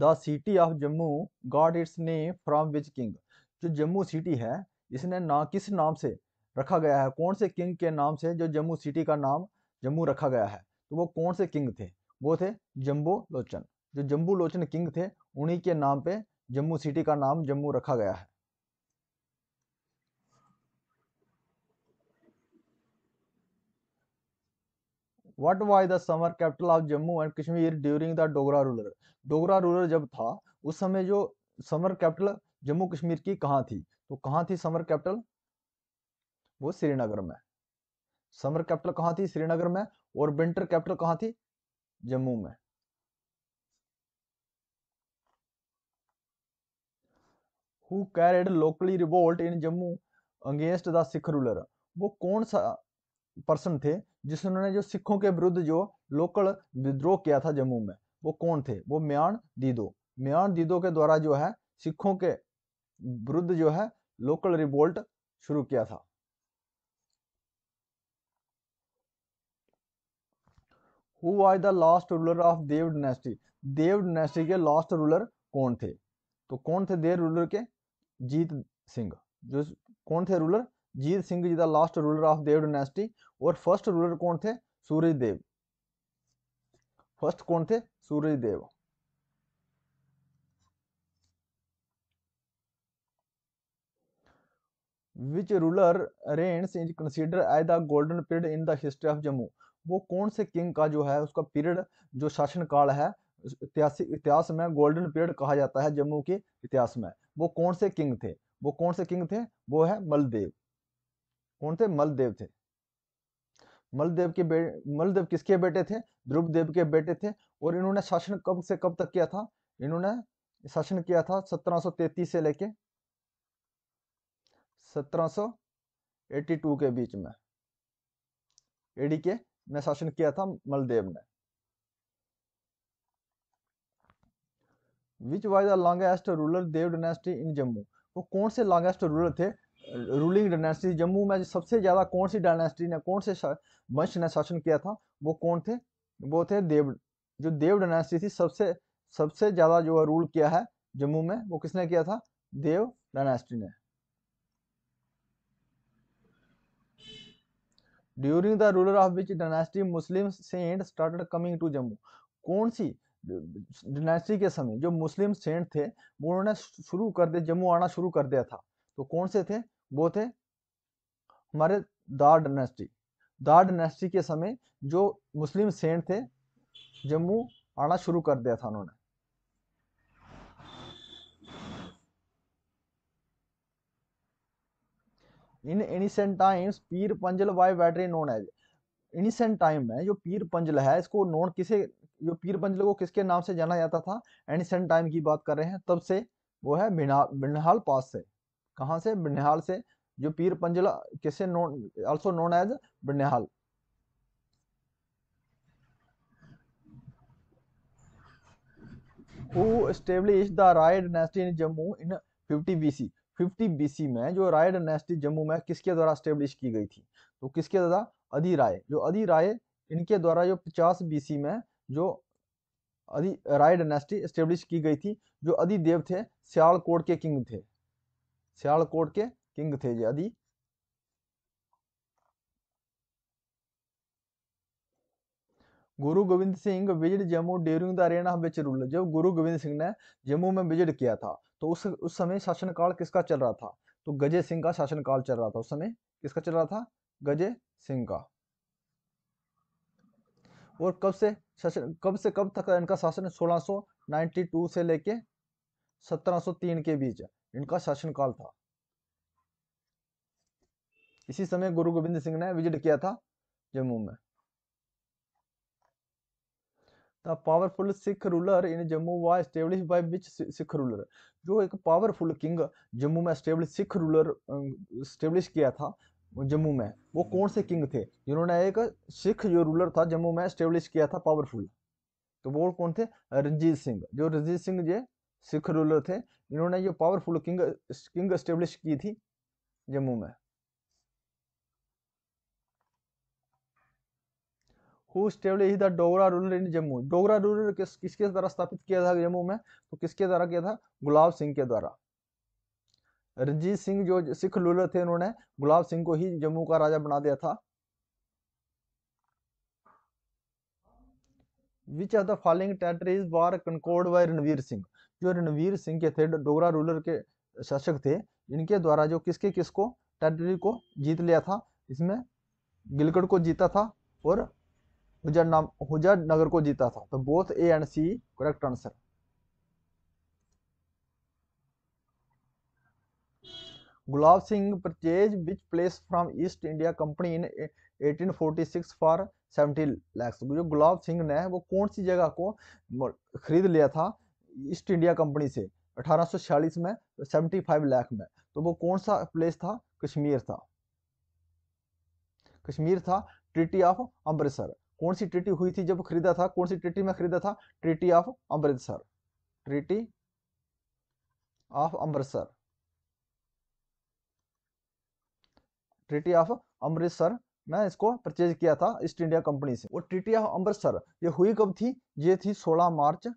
The city of Jammu got its name from which king जो Jammu city है इसने ना किस नाम से रखा गया है कौन से किंग के नाम से जो जम्मू सिटी का नाम जम्मू रखा गया है तो वो कौन से किंग थे वो थे जम्बो लोचन जो जम्बू लोचन किंग थे उन्हीं के नाम पे जम्मू सिटी का नाम जम्मू रखा गया है what was the summer capital of Jammu and Kashmir during the Dogra ruler Dogra ruler जब था उस समय जो समर कैपिटल जम्मू कश्मीर की कहाँ थी तो कहाँ थी समर कैपिटल वो श्रीनगर में समर कैपिटल कहाँ थी श्रीनगर में और विंटर कैपिटल कहाँ थी जम्मू में who carried locally revolt in Jammu against the Sikh ruler वो कौन सा पर्सन थे जिसने जो सिखों के विरुद्ध जो लोकल विद्रोह किया था जम्मू में वो कौन थे वो म्यान दीदो म्यान दीदो के द्वारा जो है सिखों के विरुद्ध जो है लोकल रिवोल्ट शुरू किया था who was the last ruler of Dev dynasty Dev dynasty के लास्ट रूलर कौन थे तो कौन थे देव रूलर के जीत सिंह जो कौन थे ruler Jit Singh ji the last ruler of Dev dynasty और फर्स्ट रूलर कौन थे सूर्य देव फर्स्ट कौन थे Surya Dev which ruler reigns is consider as the golden period in the history of Jammu वो कौन से किंग का जो है उसका पीरियड जो शासन काल है इतिहास में गोल्डन पीरियड कहा जाता है जम्मू के इतिहास में वो कौन से किंग थे वो कौन से किंग थे वो है मलदेव कौन थे मलदेव थे मलदेव के मलदेव किसके बेटे थे ध्रुवदेव के बेटे थे और इन्होंने शासन कब से कब तक किया था इन्होंने शासन किया था 1733 से लेके 1782 के बीच में एडी के में शासन किया था मलदेव ने which was the longest ruler Dev dynasty in Jammu वो कौन से लॉन्गेस्ट रूलर थे रूलिंग डायनेस्टी जम्मू में सबसे ज़्यादा कौन सी डायनेस्टी ने कौन से वंश ने शासन किया था वो कौन थे वो थे देव जो देव डायनेस्टी थी सबसे सबसे ज़्यादा जो रूल किया है जम्मू में वो किसने किया था देव डायनेस्टी ने during the ruler of which dynasty Muslim saint started coming to Jammu कौन सी डायनेस्टी के समय जो मुस्लिम सेंट थे वो उन्होंने शुरू कर दिया जम्मू आना शुरू कर दिया था तो कौन से थे वो थे हमारे दार डायनेस्टी दार डायनेस्टी के समय जो मुस्लिम सेंट थे जम्मू आना शुरू कर दिया था उन्होंने इन ancient times Pir Panjal by वैटरी नोन एज एनिसेंट टाइम में जो पीर पंजल है इसको नोन किसे जो पीर पंजल को किसके नाम से जाना जाता था एनिसेंट टाइम की बात कर रहे हैं तब से वो है बिनहाल पास से कहाँ से बनिहाल से जो पीर पंजला किसे known also known as Banihal who established the Rai dynasty in Jammu in 50 BC 50 BC में जो राय डायनेस्टी जम्मू में किसके द्वारा स्टेब्लिश की गई थी तो किसके द्वारा अधि राय जो अधि राय इनके द्वारा जो 50 बीसी में जो अधि राय डायनेस्टी स्टेब्लिश की गई थी जो अधिदेव थे सियालकोट के किंग थे सियालकोट के किंग थे आदि Guru Gobind Singh visit Jammu during the reign which rule जब गुरु गोविंद सिंह ने जम्मू में विजिट किया था तो उस उस समय शासनकाल किसका चल रहा था तो गजे सिंह का शासनकाल चल रहा था उस समय किसका चल रहा था गजे सिंह का और कब से शासन कब से कब तक इनका शासन 1692 से लेके 1703 के बीच इनका शासनकाल था इसी समय गुरु गोविंद सिंह ने विजिट किया था जम्मू में powerful Sikh ruler in Jammu by which Sikh ruler जो एक पावरफुल किंग जम्मू में establish Sikh ruler um, establish किया था जम्मू में वो कौन से किंग थे जिन्होंने एक सिख जो रूलर था जम्मू में स्टेब्लिश किया था पावरफुल तो वो कौन थे रंजीत सिंह जो रंजीत सिंह जो सिख रूलर थे इन्होंने जो पावरफुल किंग किंग स्टेब्लिश की थी जम्मू में who establish the Dogra ruler in Jammu Dogra ruler किस किसके द्वारा स्थापित किया था जम्मू में तो किसके द्वारा किया था गुलाब सिंह के द्वारा रंजीत सिंह जो सिख रूलर थे उन्होंने गुलाब सिंह को ही जम्मू का राजा बना दिया था which of the following territories was conquered by Ranbir Singh जो रणवीर सिंह के थे डोगरा रूलर के शासक थे इनके द्वारा जो किसके किसको टेरिटरी को जीत लिया था इसमें गिलगढ़ को जीता था और हुजर नाम हुजर नगर को जीता था तो both A and C correct answer Gulab Singh purchase which place from East India Company in 1846 for 70 lakh जो गुलाब सिंह ने वो कौन सी जगह को खरीद लिया था ईस्ट इंडिया कंपनी से 1846 में 75 लाख में तो वो कौन सा प्लेस था कश्मीर था कश्मीर था ट्रिटी ऑफ अमृतसर कौन सी ट्रिटी हुई थी जब खरीदा था कौन सी ट्रिटी में खरीदा था treaty of Amritsar treaty of Amritsar treaty of Amritsar मैं इसको परचेज किया था ईस्ट इंडिया कंपनी से और ट्रिटी ऑफ अमृतसर ये हुई कब थी ये थी 16 मार्च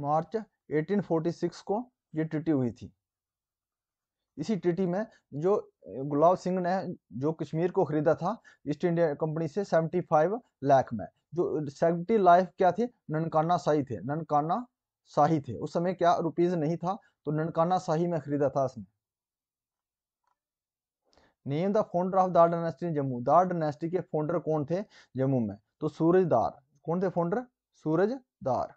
मार्च 1846 को ये ट्रिटी हुई थी इसी ट्रिटी में जो गुलाब सिंह ने जो कश्मीर को खरीदा था ईस्ट इंडिया कंपनी से 75 लाख में जो सेवेंटी लाख क्या थे ननकाना शाही थे ननकाना शाही थे उस समय क्या रुपीज नहीं था तो ननकाना शाही में खरीदा था उसने name the founder of Dar dynasty Jammu Dar dynasty के फाउंडर कौन थे जम्मू में तो सूरजदार कौन थे founder Surajdar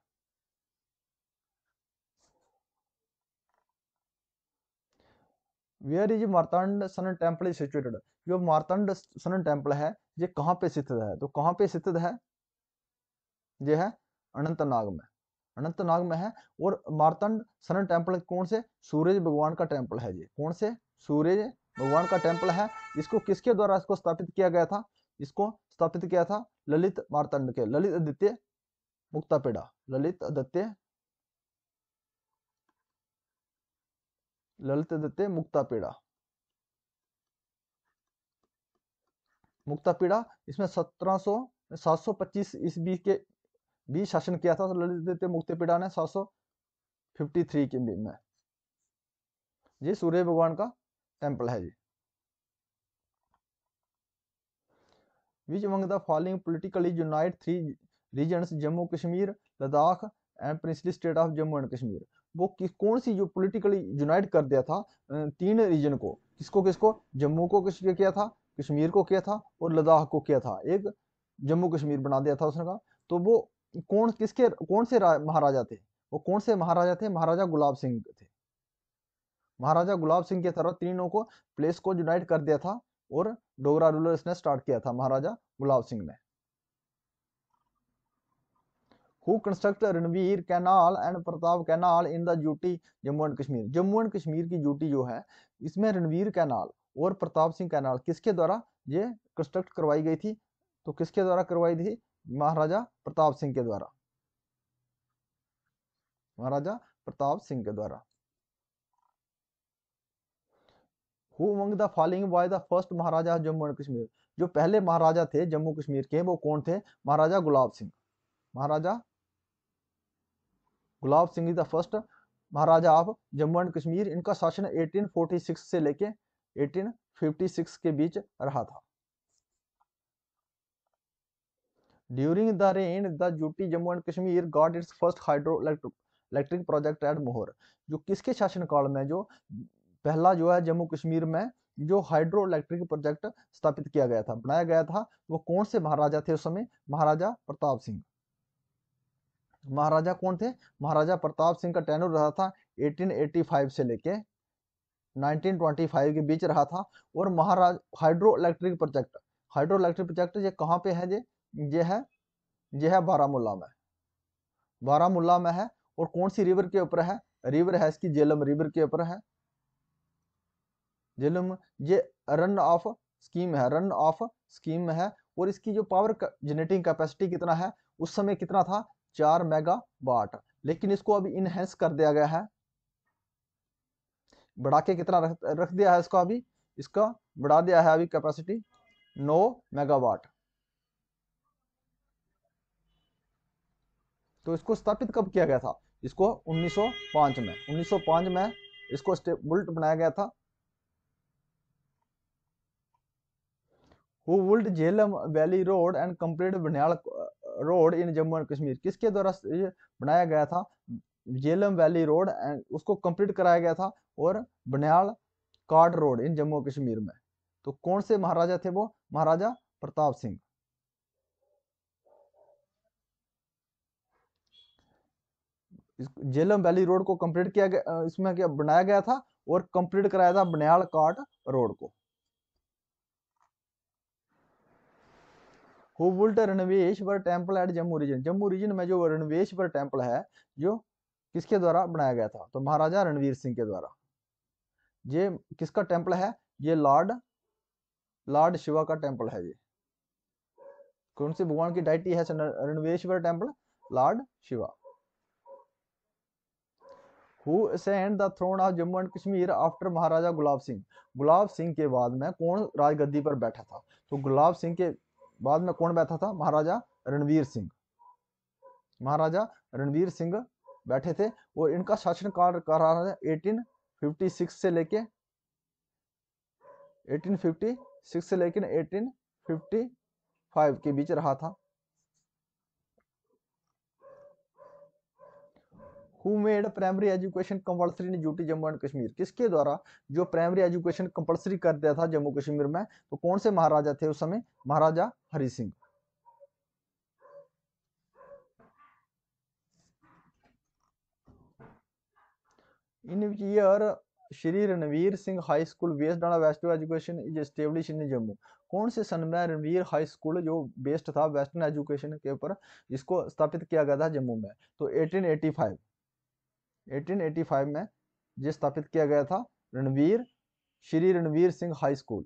where is Martand sun temple is situated जो मारतंड सन टेम्पल है ये कहाँ पे स्थित है तो कहाँ पे स्थित है ये है अनंतनाग में अनंतनाग में है और मारतंड सन टेम्पल कौन से सूरज भगवान का टेम्पल है ये कौन से सूरज भगवान का टेम्पल है इसको किसके द्वारा इसको स्थापित किया गया था इसको स्थापित किया था ललित मारतंड के ललित आदित्य मुक्तापेड़ा ललित आदित्य ललित दत्ते मुक्ता पीड़ा इसमें सत्रह सो सात सौ ईस्वी के बीच शासन किया था ललित दत्ते पीड़ा ने 753 के बीच में ये सूर्य भगवान का टेम्पल है जी which among the following politically unite three region Jammu Kashmir Ladakh and princely state of Jammu and Kashmir वो किस कौन सी जो पोलिटिकली यूनाइट कर दिया था तीन रीजन को किसको किसको जम्मू को किस किया था कश्मीर को किया था और लद्दाख को किया था एक जम्मू कश्मीर बना दिया था उसने कहा तो वो कौन किसके कौन से महाराजा थे वो कौन से महाराजा थे महाराजा गुलाब सिंह थे महाराजा गुलाब सिंह के तरह तीनों को प्लेस को यूनाइट कर दिया था और डोगरा रूलर्स ने स्टार्ट किया था महाराजा गुलाब सिंह ने who construct Ranbir canal and Pratap canal in the duty Jammu and Kashmir Jammu and Kashmir की ड्यूटी जो है इसमें रणवीर कैनाल और प्रताप सिंह कैनाल किसके द्वारा ये कंस्ट्रक्ट करवाई गई थी तो किसके द्वारा करवाई थी महाराजा प्रताप सिंह के द्वारा महाराजा प्रताप सिंह के द्वारा who among the following by the first maharaja Jammu and Kashmir जो पहले महाराजा थे जम्मू कश्मीर के वो कौन थे Maharaja Gulab Singh Maharaja Gulab Singh is the first maharaja of Jammu and Kashmir इनका शासन 1846 से लेके 1856 के बीच रहा था during the reign the UT Jammu and Kashmir got its first hydro electric project at Mohra जो किसके शासनकाल में जो पहला जो है जम्मू कश्मीर में जो हाइड्रो इलेक्ट्रिक प्रोजेक्ट स्थापित किया गया था बनाया गया था वो कौन से महाराजा थे उस समय महाराजा प्रताप सिंह महाराजा कौन थे महाराजा प्रताप सिंह का टेनर रहा था 1885 से लेके 1925 के बीच रहा था और महाराज hydro electric project hydro electric project ये कहाँ पे है ये ये है ये है बारामूला में बारामूला में है और कौन सी रिवर के ऊपर है रिवर है इसकी जेलम रिवर के ऊपर है जेलम ये रन ऑफ स्कीम है रन ऑफ स्कीम है और इसकी जो पावर जनरेटिंग कैपेसिटी कितना है उस समय कितना था चार मेगा वाट लेकिन इसको अभी इनहेंस कर दिया गया है बढ़ा के कितना रख, रख दिया है इसको अभी इसका बढ़ा दिया है अभी कैपेसिटी नौ मेगावाट तो इसको स्थापित कब किया गया था इसको 1905 में 1905 में इसको बुल्ट बनाया गया था वो would Jhelum valley road and complete Banihal road in Jammu and Kashmir किसके द्वारा बनाया गया था जेलम वैली रोड उसको कंप्लीट कराया गया था और Banihal cart road in Jammu Kashmir में तो कौन से महाराजा थे वो महाराजा प्रताप सिंह जेलम वैली रोड को कंप्लीट किया गया इसमें क्या बनाया गया था और कंप्लीट कराया था बनियाल काट रोड को who built Ranbireshwar temple at Jammu region Jammu region में जो रणवेश्वर टेम्पल है जो किसके द्वारा बनाया गया था तो महाराजा रणवीर सिंह के द्वारा ये किसका टेम्पल है ये लॉर्ड लॉर्ड शिवा का टेम्पल है ये कौन से भगवान की डाइटी है Ranbireshwar temple lord Shiva who ascend the throne of Jammu and Kashmir after Maharaja Gulab Singh Gulab Singh के बाद में कौन राजगद्दी पर बैठा था तो गुलाब सिंह के बाद में कौन बैठा था महाराजा रणवीर सिंह महाराजा रणवीर सिंह बैठे थे और इनका शासन काल कर रहा था 1856 से लेके 1856 से लेकर 1855 के बीच रहा था who made primary education compulsory in the UT Jammu and Kashmir किसके द्वारा जो प्राइमरी एजुकेशन कंपलसरी कर दिया था जम्मू कश्मीर में तो कौन से महाराजा थे उस समय Maharaja Hari Singh in year Shri Ranbir Singh high school based on education is establish in Jammu कौन से सन में रणवीर हाई स्कूल जो बेस्ड था वेस्टर्न एजुकेशन के ऊपर इसको स्थापित किया गया था जम्मू में तो 1885 1885 में ये स्थापित किया गया था रणवीर श्री रणवीर सिंह हाई स्कूल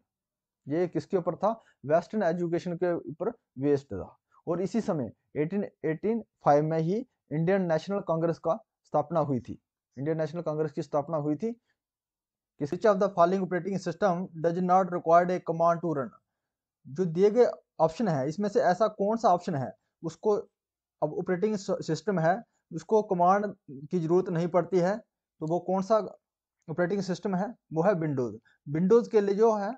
ये किसके ऊपर था वेस्टर्न एजुकेशन के ऊपर वेस्ट था और इसी समय 1885 में ही इंडियन नेशनल कांग्रेस का स्थापना हुई थी इंडियन नेशनल कांग्रेस की स्थापना हुई थी कि which of the following operating system does not required a command to run जो दिए गए ऑप्शन है इसमें से ऐसा कौन सा ऑप्शन है उसको अब ऑपरेटिंग सिस्टम है उसको कमांड की ज़रूरत नहीं पड़ती है तो वो कौन सा ऑपरेटिंग सिस्टम है वो है विंडोज़ विंडोज़ के लिए जो है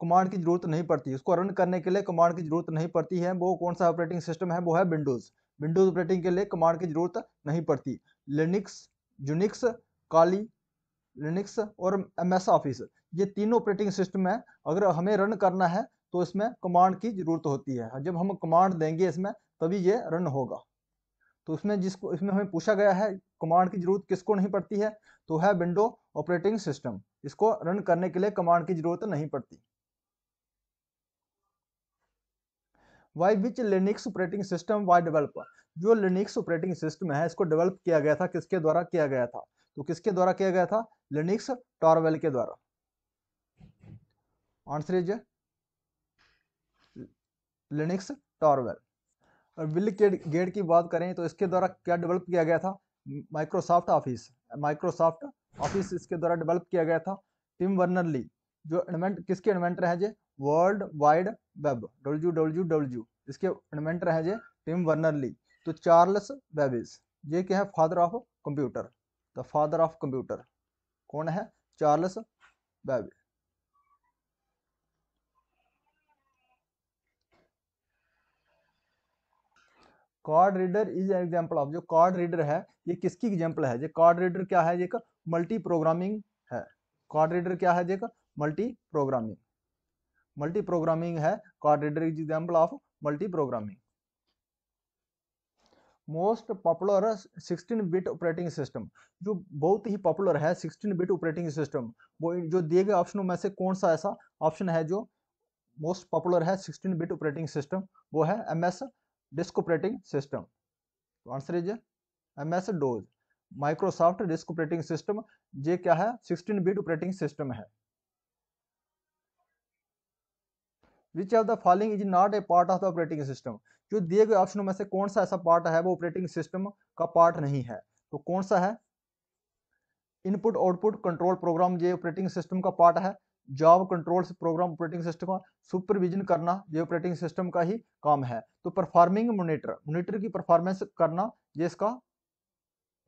कमांड की ज़रूरत नहीं पड़ती उसको रन करने के लिए कमांड की ज़रूरत नहीं पड़ती है वो कौन सा ऑपरेटिंग सिस्टम है वो है विंडोज़ विंडोज़ ऑपरेटिंग के लिए कमांड की ज़रूरत नहीं पड़ती लिनिक्स जूनिक्स काली लिनिक्स और एम एस ऑफिस ये तीनों ऑपरेटिंग सिस्टम है अगर हमें रन करना है तो इसमें कमांड की ज़रूरत होती है जब हम कमांड देंगे इसमें तभी ये रन होगा तो उसमें जिसको इसमें हमें पूछा गया है कमांड की जरूरत किसको नहीं पड़ती है तो है विंडो ऑपरेटिंग सिस्टम इसको रन करने के लिए कमांड की जरूरत नहीं पड़ती by which Linux operating system by developer जो लिनिक्स ऑपरेटिंग सिस्टम है इसको डेवलप किया गया था किसके द्वारा किया गया था तो किसके द्वारा किया गया था लिनिक्स टॉरवेल के द्वारा आंसर इज लिनिक्स टॉरवेल और बिल गेट की बात करें तो इसके द्वारा क्या डेवलप किया गया था माइक्रोसॉफ्ट ऑफिस माइक्रोसॉफ्ट ऑफिस इसके द्वारा डेवलप किया गया था टिम वर्नरली जो इन्वेंट किसके इन्वेंटर है J world wide web W W W इसके इन्वेंटर है जे टिम वर्नरली तो चार्ल्स बेबिस ये क्या है father of computer the father of computer कौन है Charles Babbage card reader is an example of जो कॉर्ड रीडर है ये किसकी एग्जाम्पल है जो कॉर्ड रीडर क्या है एक मल्टी प्रोग्रामिंग है कॉर्ड रीडर क्या है एक मल्टी प्रोग्रामिंग मल्टी प्रोग्रामिंग है card reader is example of multi programming most popular sixteen bit operating system जो बहुत ही पॉपुलर है सिक्सटीन बिट ऑपरेटिंग सिस्टम वो जो दिए गए ऑप्शनों में से कौन सा ऐसा ऑप्शन है जो मोस्ट पॉपुलर है सिक्सटीन बिट ऑपरेटिंग सिस्टम वो है M S disk operating system तो answer is M S DOS Microsoft disk operating system ये क्या है 16 बिट ऑपरेटिंग सिस्टम है which of the following is not a part of the operating system जो दिए गए ऑप्शनों में से कौन सा ऐसा पार्ट है वो ऑपरेटिंग सिस्टम का पार्ट नहीं है तो कौन सा है इनपुट आउटपुट कंट्रोल प्रोग्राम ये ऑपरेटिंग सिस्टम का पार्ट है job control program operating system का सुपरविजन करना ये ऑपरेटिंग सिस्टम का ही काम है तो परफॉर्मिंग मोनिटर मोनिटर की परफॉर्मेंस करना ये इसका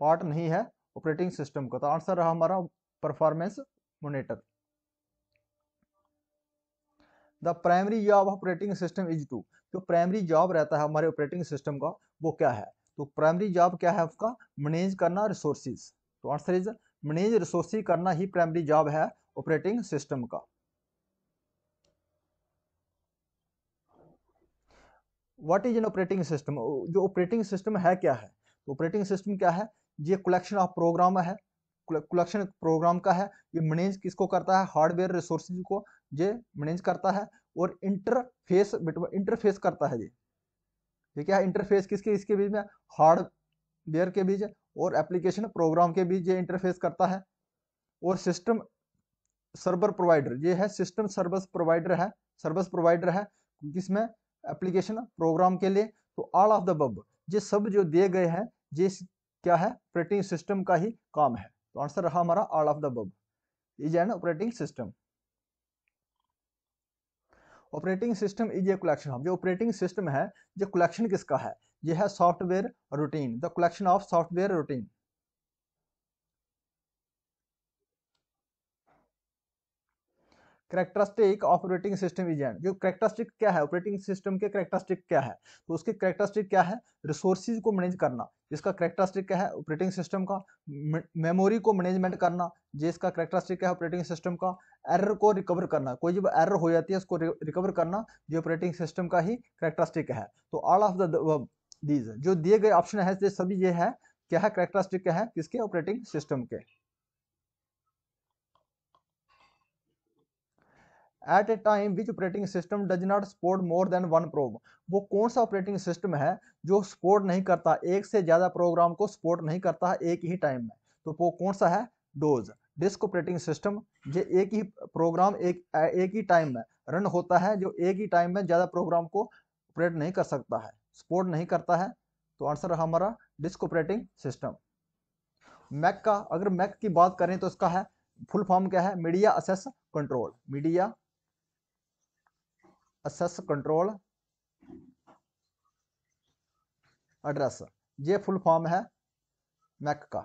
पार्ट नहीं है ऑपरेटिंग सिस्टम का तो आंसर रहा हमारा performance monitor the primary job operating system is to जो प्राइमरी जॉब रहता है हमारे ऑपरेटिंग सिस्टम का वो क्या है तो प्राइमरी जॉब क्या है उसका मैनेज करना रिसोर्सिस तो आंसर इज मैनेज रिसोर्सिस करना ही प्राइमरी जॉब है ऑपरेटिंग सिस्टम का what is an operating system जो ऑपरेटिंग सिस्टम है क्या है ऑपरेटिंग तो सिस्टम क्या है ये कलेक्शन ऑफ प्रोग्राम है कलेक्शन प्रोग्राम का है ये मैनेज किसको करता है हार्डवेयर रिसोर्स को ये मैनेज करता है और इंटरफेस इंटरफेस करता है ये ठीक है इंटरफेस किसके इसके बीच में हार्डवेयर के बीच और एप्लीकेशन प्रोग्राम के बीच ये इंटरफेस करता है और सिस्टम सर्वर प्रोवाइडर ये है सिस्टम सर्विस प्रोवाइडर है सर्विस प्रोवाइडर है जिसमें एप्लीकेशन प्रोग्राम के लिए तो ऑल ऑफ द बब ये सब जो दिए गए हैं ये क्या है ऑपरेटिंग सिस्टम का ही काम है तो आंसर रहा हमारा all of the above is an operating system operating system is a collection of जो ऑपरेटिंग सिस्टम है ये कलेक्शन किसका है यह है software routine the collection of software routine characteristic of operating system is and जो करेक्टरिस्टिक क्या है ऑपरेटिंग सिस्टम के करेक्टरिस्टिक क्या है तो उसके करेक्टरिस्टिक क्या है रिसोर्सिस को मैनेज करना जिसका करेक्टरिस्टिक क्या है ऑपरेटिंग सिस्टम का मेमोरी को मैनेजमेंट करना जिसका करेक्टरिस्टिक क्या है ऑपरेटिंग सिस्टम का एरर को रिकवर करना कोई जब एरर हो जाती है उसको रिकवर करना जो ऑपरेटिंग सिस्टम का ही करेक्टरिस्टिक है तो ऑल ऑफ दीज जो दिए गए ऑप्शन है सभी ये है क्या है करेक्टरिस्टिक क्या है किसके ऑपरेटिंग सिस्टम के at a time which operating system does not support more than one प्रोब वो कौन सा ऑपरेटिंग सिस्टम है जो सपोर्ट नहीं करता एक से ज़्यादा प्रोग्राम को सपोर्ट नहीं करता है एक ही टाइम में तो वो कौन सा है डोज डिस्क ऑपरेटिंग सिस्टम जो एक ही प्रोग्राम एक एक ही टाइम में रन होता है जो एक ही टाइम में ज़्यादा प्रोग्राम को ऑपरेट नहीं कर सकता है सपोर्ट नहीं करता है तो आंसर हमारा डिस्क ऑपरेटिंग सिस्टम मैक का अगर मैक की बात करें तो इसका है फुल फॉर्म क्या है media access control media assess control address ये फुल फॉर्म है मैक का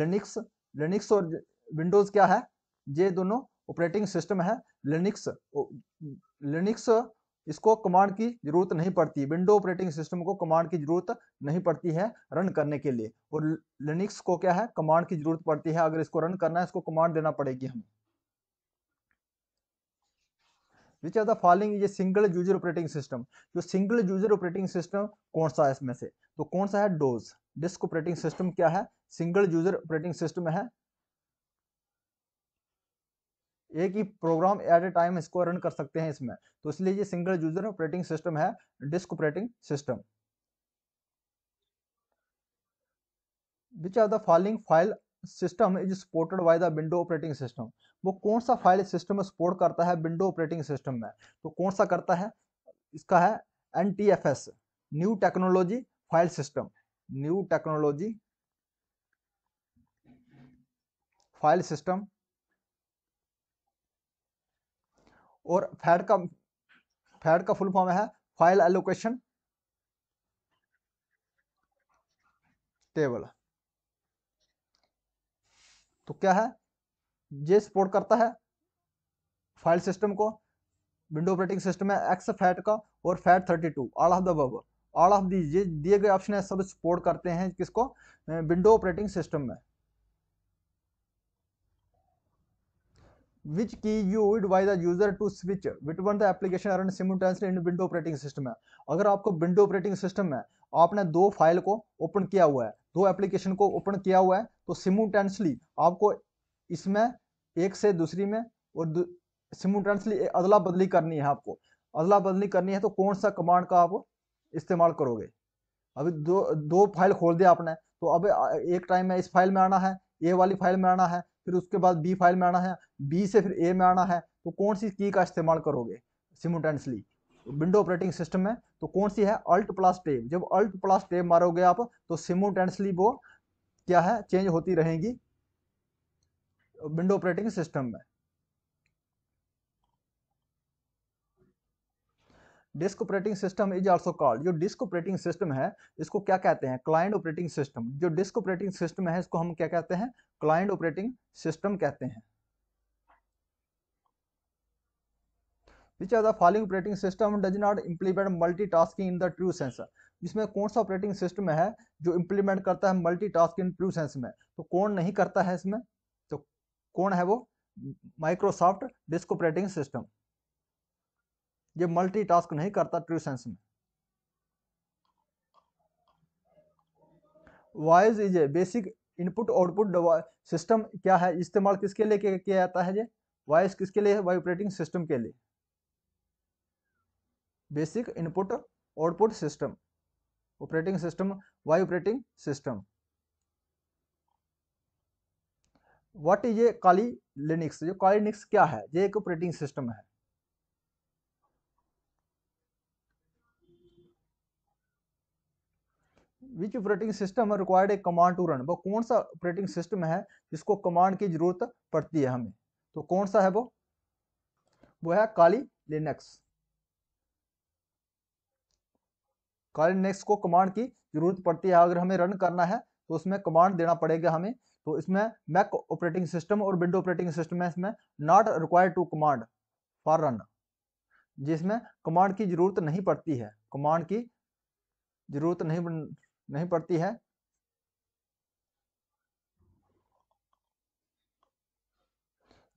लिनिक्स लिनिक्स और विंडोज क्या है ये दोनों ऑपरेटिंग सिस्टम है लिनिक्स लिनिक्स इसको कमांड की जरूरत नहीं पड़ती विंडो ऑपरेटिंग सिस्टम को कमांड की जरूरत नहीं पड़ती है रन करने के लिए और लिनिक्स को क्या है कमांड की जरूरत पड़ती है अगर इसको रन करना है इसको कमांड देना पड़ेगी हमें which are the following a single user operating system जो सिंगल यूजर ऑपरेटिंग सिस्टम कौन सा है इसमें से तो कौन सा है डोज डिस्क ऑपरेटिंग सिस्टम क्या है सिंगल यूजर ऑपरेटिंग सिस्टम है एक ही प्रोग्राम एट ए टाइम इसको रन कर सकते हैं इसमें तो इसलिए ये सिंगल यूजर ऑपरेटिंग सिस्टम है disk operating system which are the following file system is supported by the window operating system वो कौन सा फाइल सिस्टम में सपोर्ट करता है विंडो ऑपरेटिंग सिस्टम में तो कौन सा करता है इसका है N T F S new technology file system new technology file system और फैड का फैड का फुल फॉर्म है फाइल एलोकेशन टेबल तो क्या है ये सपोर्ट करता है फाइल सिस्टम को विंडो ऑपरेटिंग सिस्टम है एक्स फैट का और FAT thirty two all of the above all of the ये दिए गए ऑप्शन है सब सपोर्ट करते हैं किसको विंडो ऑपरेटिंग सिस्टम में which key you would by the user to switch which one the application run simultaneously in window operating system है अगर आपको window operating system में आपने दो file को open किया हुआ है दो application को open किया हुआ है तो सिमुटेंसली आपको इसमें एक से दूसरी में और सिमुटेंसली अदला बदली करनी है आपको अदला बदली करनी है तो कौन सा कमांड का आप इस्तेमाल करोगे अभी दो दो फाइल खोल दिया आपने तो अब एक टाइम में इस फाइल में आना है ए वाली फाइल में आना है फिर उसके बाद बी फाइल में आना है बी से फिर ए में आना है तो कौन सी की का इस्तेमाल करोगे सिमोटेंसली विंडो ऑपरेटिंग सिस्टम में तो कौन सी है अल्ट प्लस टेब जब अल्ट प्लस टेब मारोगे आप तो सिमोटेंसली वो क्या है चेंज होती रहेगी विंडो ऑपरेटिंग सिस्टम में disk operating system is also called जो डिस्क ऑपरेटिंग सिस्टम है इसको क्या कहते हैं क्लाइंट ऑपरेटिंग सिस्टम जो डिस्क ऑपरेटिंग सिस्टम है इसको हम क्या कहते हैं क्लाइंट ऑपरेटिंग सिस्टम कहते हैं following operating system does not implement does not implement multitasking in the जिसमें कौन सा ऑपरेटिंग सिस्टम है जो इम्प्लीमेंट करता है multi task in true sense में तो कौन नहीं करता है इसमें तो कौन है वो माइक्रोसॉफ्ट डिस्क ऑपरेटिंग सिस्टम ये मल्टी टास्क नहीं करता ट्रू सेंस में BIOS is a basic input output system क्या है इस्तेमाल किसके लिए किया जाता है ये वॉइस किसके लिए वाई ऑपरेटिंग सिस्टम के लिए basic input output system operating system by operating system what is ये काली लिनिक्स जो काली लिनिक्स क्या है ये एक ऑपरेटिंग सिस्टम है which operating system required a command to run वो कौन सा ऑपरेटिंग सिस्टम है जिसको कमांड की जरूरत पड़ती है हमें तो कौन सा है वो वो है काली लिनक्स कालिन नेक्स्ट को कमांड की जरूरत पड़ती है अगर हमें रन करना है तो उसमें कमांड देना पड़ेगा हमें तो इसमें मैक ऑपरेटिंग सिस्टम और विंडो ऑपरेटिंग सिस्टम है इसमें not required to command for run जिसमें कमांड की जरूरत नहीं पड़ती है कमांड की जरूरत नहीं नहीं पड़ती है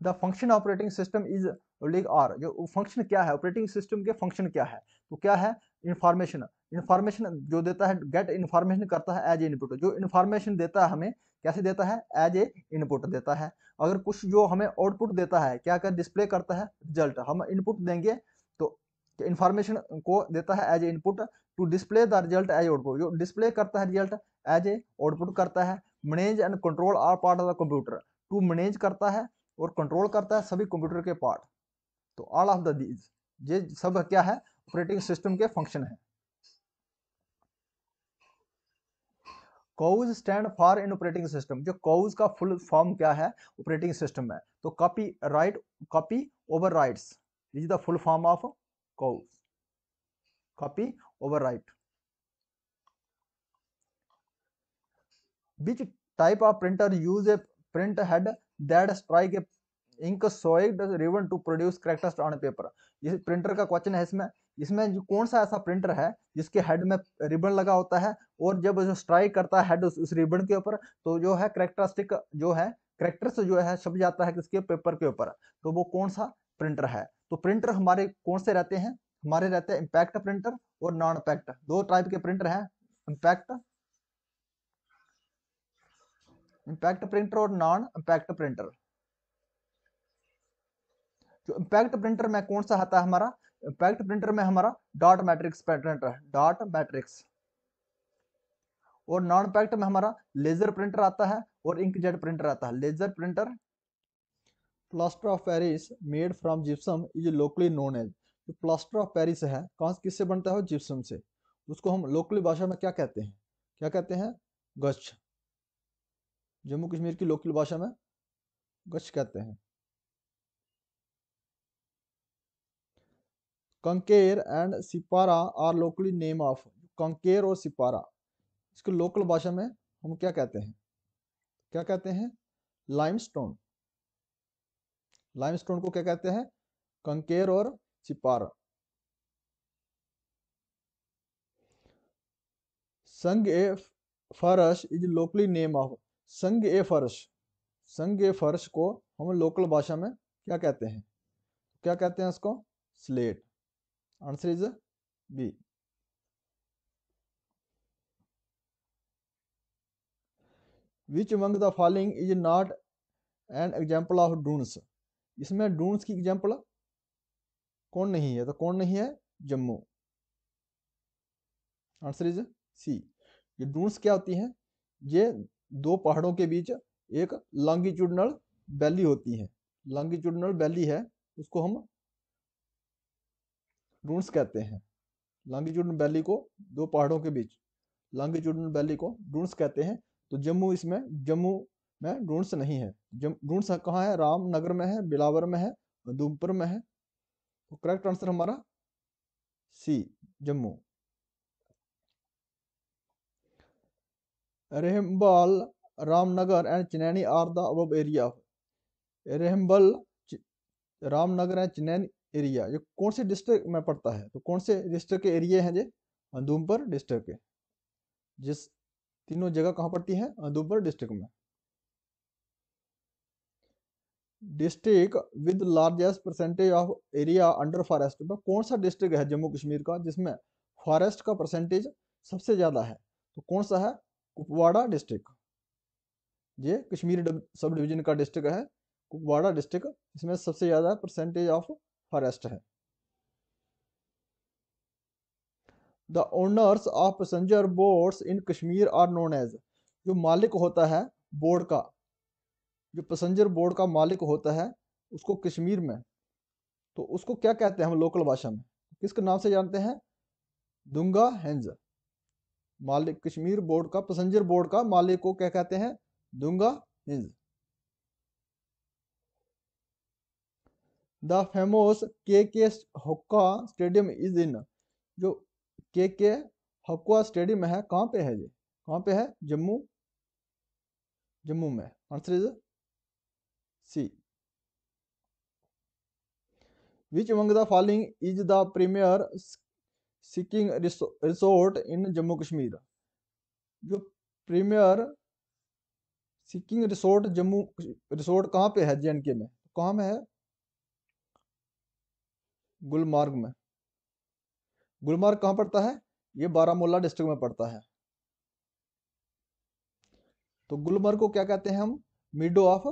the function operating system is लिख आर जो फंक्शन क्या है ऑपरेटिंग सिस्टम के फंक्शन क्या है तो क्या है इन्फॉर्मेशन इन्फॉर्मेशन जो देता है गेट इन्फॉर्मेशन करता है एज ए इनपुट जो इन्फॉर्मेशन देता है हमें कैसे देता है एज ए इनपुट देता है अगर कुछ जो हमें आउटपुट देता है क्या कर डिस्प्ले करता है रिजल्ट हम इनपुट देंगे तो इन्फॉर्मेशन को देता है as a input to display the result as output जो डिस्प्ले करता है रिजल्ट एज ए आउटपुट करता है manage and control are part of the computer to manage करता है और कंट्रोल करता है सभी कंप्यूटर के पार्ट तो ऑल ऑफ दीज ये सब क्या है ऑपरेटिंग सिस्टम के फंक्शन है काउज stand for in operating system जो काउज का फुल फॉर्म क्या है ऑपरेटिंग सिस्टम है तो copy right copy over write is the full form of काउज copy over write which type of printer use a print head that strike a ink soaked ribbon to produce characters on paper ये printer का question है इसमें इसमें जो कौन सा ऐसा प्रिंटर है जिसके हेड में रिबन लगा होता है और जब जो स्ट्राइक करता है हेड उस, उस रिबन के ऊपर तो जो है करेक्टरिस्टिक जो है करेक्टर्स जो है छप जाता है किसके पेपर के ऊपर तो वो कौन सा प्रिंटर है तो प्रिंटर हमारे कौन से रहते हैं हमारे रहते हैं इम्पैक्ट प्रिंटर और नॉन इम्पैक्ट दो टाइप के प्रिंटर हैं इम्पैक्ट इम्पैक्ट प्रिंटर और नॉन इम्पैक्ट प्रिंटर तो इम्पैक्ट प्रिंटर में कौन सा आता है हमारा इम्पैक्ट प्रिंटर में हमारा dot matrix printer dot matrix और नॉन पैक्ट में हमारा लेजर प्रिंटर आता है और इंकजेट प्रिंटर आता है laser printer plaster of Paris made from gypsum is locally known as जो तो प्लास्टर ऑफ पेरिस है कौन किससे बनता है जिप्सम से उसको हम लोकली भाषा में क्या कहते हैं क्या कहते हैं गच्छ जम्मू कश्मीर की लोकल भाषा में गच्छ कहते हैं कंकेर एंड सिपारा आर लोकली नेम ऑफ कंकेर और सिपारा इसको लोकल भाषा में हम क्या कहते हैं क्या कहते हैं लाइमस्टोन लाइमस्टोन को क्या कहते हैं कंकेर और सिपारा संग ए फरश इज लोकली नेम ऑफ संग ए फरश संग ए फर्श को हम लोकल भाषा में क्या कहते हैं क्या कहते हैं इसको slate Answer is B. Which among the following is not an example of dunes? इसमें डून्स की एग्जाम्पल कौन नहीं है तो कौन नहीं है जम्मू आंसर इज सी ये डूंस क्या होती हैं ये दो पहाड़ों के बीच एक लॉन्गिट्यूडनल वैली होती है लॉन्गिट्यूडनल वैली है उसको हम ड्रूंड्स कहते हैं लॉन्गिट्यूडन वैली को दो पहाड़ों के बीच लॉन्गिट्यूडन वैली को ड्रूंड्स कहते हैं तो जम्मू इसमें जम्मू में ड्रूंड्स नहीं है ड्रूंड्स कहाँ है रामनगर में है बिलावर में है उधमपुर में है तो करेक्ट आंसर हमारा C Jammu Rehambal Ramnagar and Chenani are the अब area Rehambal Ramnagar and Chenani area जो कौन से डिस्ट्रिक्ट में पड़ता है तो कौन से डिस्ट्रिक्ट के एरिया हैं ये अंदूमपुर डिस्ट्रिक्ट के जिस तीनों जगह कहाँ पड़ती है अंदूमपुर डिस्ट्रिक्ट में district with largest percentage of area under forest में कौन सा डिस्ट्रिक्ट है जम्मू कश्मीर का जिसमें फॉरेस्ट का परसेंटेज सबसे ज़्यादा है तो कौन सा है कुपवाड़ा डिस्ट्रिक्ट ये कश्मीर सब डिवीजन का डिस्ट्रिक्ट है कुपवाड़ा डिस्ट्रिक्ट इसमें सबसे ज़्यादा परसेंटेज ऑफ फॉरेस्ट है the owners of passenger boats in Kashmir are known as जो मालिक होता है बोर्ड का जो पैसेंजर बोर्ड का मालिक होता है उसको कश्मीर में तो उसको क्या कहते हैं हम लोकल भाषा में किसके नाम से जानते हैं दुंगा हैंज मालिक कश्मीर बोर्ड का पैसेंजर बोर्ड का मालिक को क्या कहते हैं दुंगा हिंज द फेमोस के के हक्का स्टेडियम इज इन जो के के हक्का स्टेडियम है कहाँ पे है ये कहाँ पे है जम्मू जम्मू में answer is C which among the following is the premier skiing resort in Jammu Kashmir जो premier skiing resort Jammu resort कहाँ पे है जे के में कहाँ में है गुलमार्ग में गुलमार्ग कहाँ पड़ता है ये बारामूला डिस्ट्रिक्ट में पड़ता है तो गुलमर्ग को क्या कहते हैं हम meadow of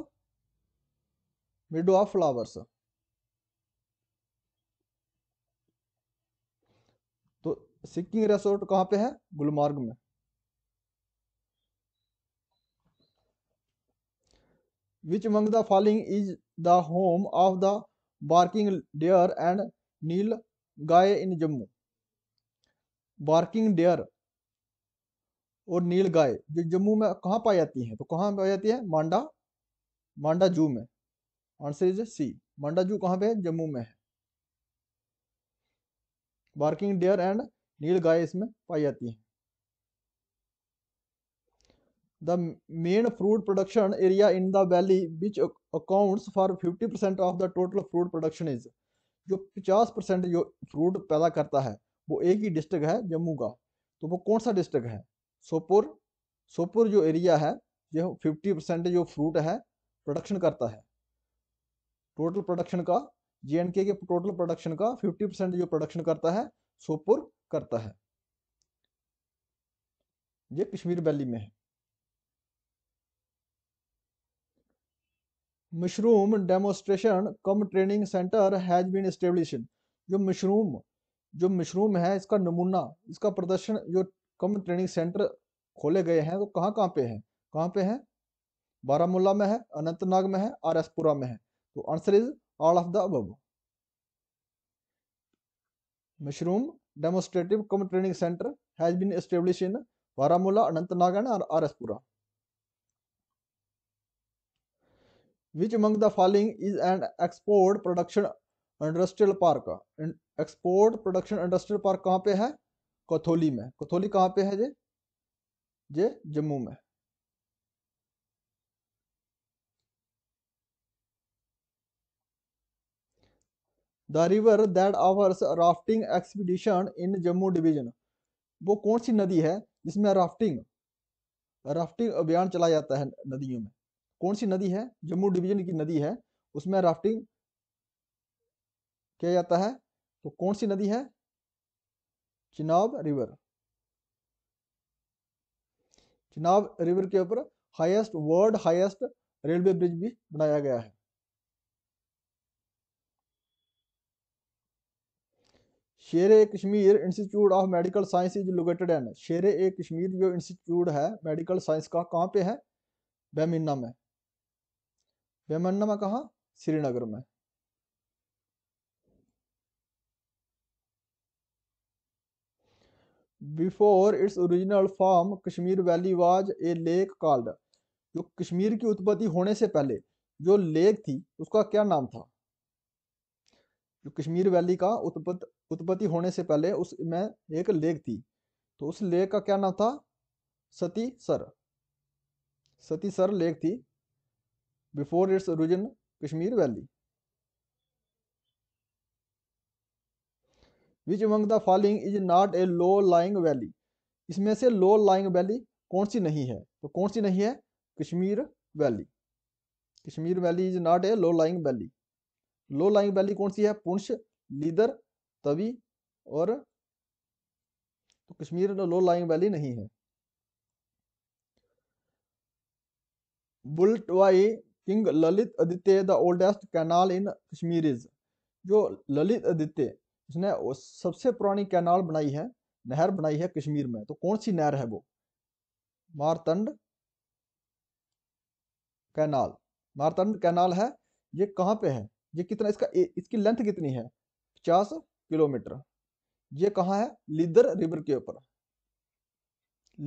meadow of flowers तो सिक्किंग रिसोर्ट कहां पे है गुलमार्ग में which among the following is the home of the barking deer and nilgai in Jammu barking deer और नील गाय जो जम्मू में कहाँ पाई जाती हैं तो कहाँ पाई जाती है मांडा मांडा जू में आंसर इज सी मांडा जू कहाँ पे है जम्मू में है barking deer and nilgai इसमें पाई जाती हैं main fruit production area in the valley which which for fifty 50% of the total fruit production is जो 50 परसेंट जो फ्रूट पैदा करता है वो एक ही डिस्ट्रिक्ट है जम्मू का तो वो कौन सा डिस्ट्रिक्ट है सोपुर सोपुर जो एरिया है जो 50 परसेंट जो फ्रूट है प्रोडक्शन करता है टोटल प्रोडक्शन का J and K total production का 50 परसेंट जो प्रोडक्शन करता है सोपुर करता है ये कश्मीर वैली में है mushroom demonstration cum training centre has been establish जो मशरूम जो मशरूम है इसका नमूना इसका प्रदर्शन जो कम ट्रेनिंग सेंटर खोले गए हैं वो तो कहाँ कहाँ पे हैं कहाँ पे हैं बारामूला में है अनंतनाग में है आर एस पुरा में है तो answer is all of the above mushroom demonstrative cum training centre has been establish in Baramulla Anantnag and R Pura Which among the following is an export production industrial park export production industrial park कहाँ पे है कथोली में कथोली कहाँ पे है जे J Jammu में the river that hours rafting expedition in Jammu division वो कौन सी नदी है जिसमें राफ्टिंग राफ्टिंग अभियान चलाया जाता है नदियों में कौन सी नदी है जम्मू डिवीजन की नदी है उसमें राफ्टिंग किया जाता है तो कौन सी नदी है चिनाब रिवर चिनाब रिवर के ऊपर highest world highest railway bridge भी बनाया गया है Sher e Kashmir institute of medical science is located in Sher e Kashmir जो इंस्टीट्यूट है मेडिकल साइंस का कहाँ पे है बेमिना में वेमन्ना कहा श्रीनगर में before its original form Kashmir valley was a lake called जो कश्मीर की उत्पत्ति होने से पहले जो लेक थी उसका क्या नाम था जो कश्मीर वैली का उत्पत्ति उत्पत्ति होने से पहले उसमें एक लेक थी तो उस लेक का क्या नाम था Satisar Satisar lake थी before its origin Kashmir valley which among the following is not a low lying valley इसमें से लो लाइंग वैली कौन सी नहीं है तो कौन सी नहीं है Kashmir valley Kashmir valley is not a low lying valley low lying valley कौन सी है पुंछ लीदर तवी और तो कश्मीर लो लाइंग वैली नहीं है built by king Lalitaditya the oldest canal in Kashmir is जो ललित आदित्य उसने सबसे पुरानी कैनाल बनाई है नहर बनाई है कश्मीर में तो कौन सी नहर है वो मारतंड कैनाल मारतंड कैनाल है ये कहाँ पे है ये कितना इसका इसकी लेंथ कितनी है पचास किलोमीटर ये कहाँ है लीदर रिवर के ऊपर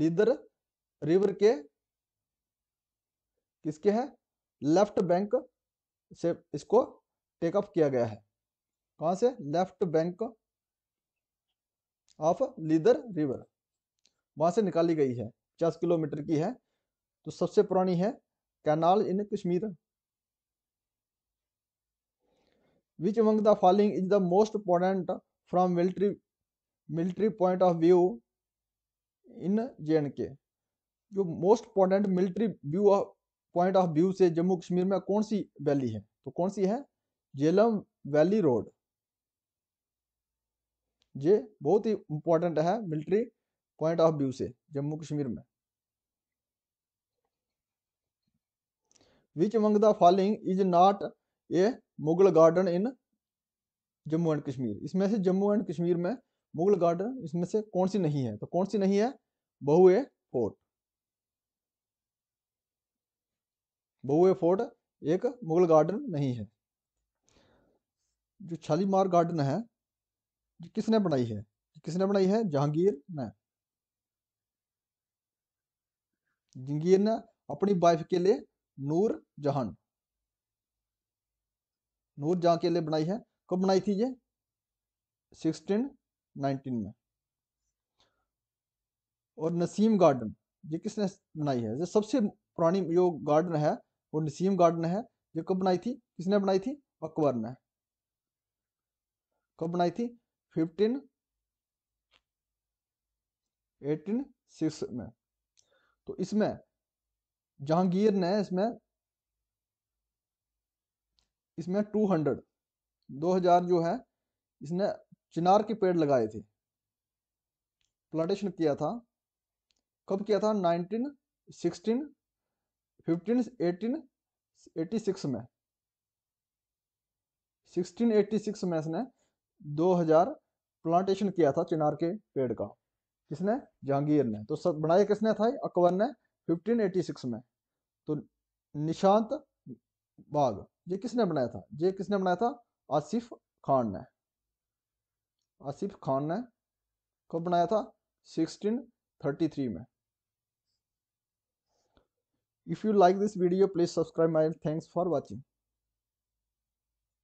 लीदर रिवर के किसके है लेफ्ट बैंक से इसको टेकअप किया गया है कहा से left bank of Lidder river वहां से निकाली गई है पचास किलोमीटर की है तो सबसे पुरानी है canal in Kashmir which among the following is the most important from military military point of view in J and K जो most important military view of point of view से जम्मू कश्मीर में कौन सी वैली है तो कौन सी है जेलम वैली रोड ये बहुत ही इंपॉर्टेंट है मिलिट्री पॉइंट ऑफ व्यू से जम्मू कश्मीर में which among the is not a Mughal garden in Jammu and Kashmir इसमें से जम्मू एंड कश्मीर में मुगल गार्डन इसमें से कौन सी नहीं है तो कौन सी नहीं है बहुए फोर्ट बहुए फोर्ट एक मुगल गार्डन नहीं है जो शालीमार गार्डन है ये किसने बनाई है किसने बनाई है जहांगीर ने जहांगीर ने अपनी वाइफ के लिए नूर जहान नूर जहां के लिए बनाई है कब बनाई थी ये सिक्सटीन नाइनटीन में और नसीम गार्डन ये किसने बनाई है ये सबसे पुरानी जो गार्डन है वो नसीम गार्डन है ये कब बनाई थी किसने बनाई थी अकबर ने कब बनाई थी फिफ्टीन एटीन सिक्स में तो इसमें जहांगीर ने इसमें इसमें टू हंड्रेड दो हजार जो है इसने चिनार के पेड़ लगाए थे प्लांटेशन किया था कब किया था nineteen sixteen fifteen eighteen eighty six में सिक्सटीन एट्टी सिक्स में इसने दो हजार प्लांटेशन किया था चिनार के पेड़ का किसने जहांगीर ने तो सब बनाया किसने था अकबर ने फिफ्टीन एटी सिक्स में तो निशांत बाग ये किसने बनाया था ये किसने बनाया था आसिफ खान ने आसिफ खान ने कब बनाया था सिक्सटीन थर्टी थ्री में If you like this video, please subscribe my thanks for watching.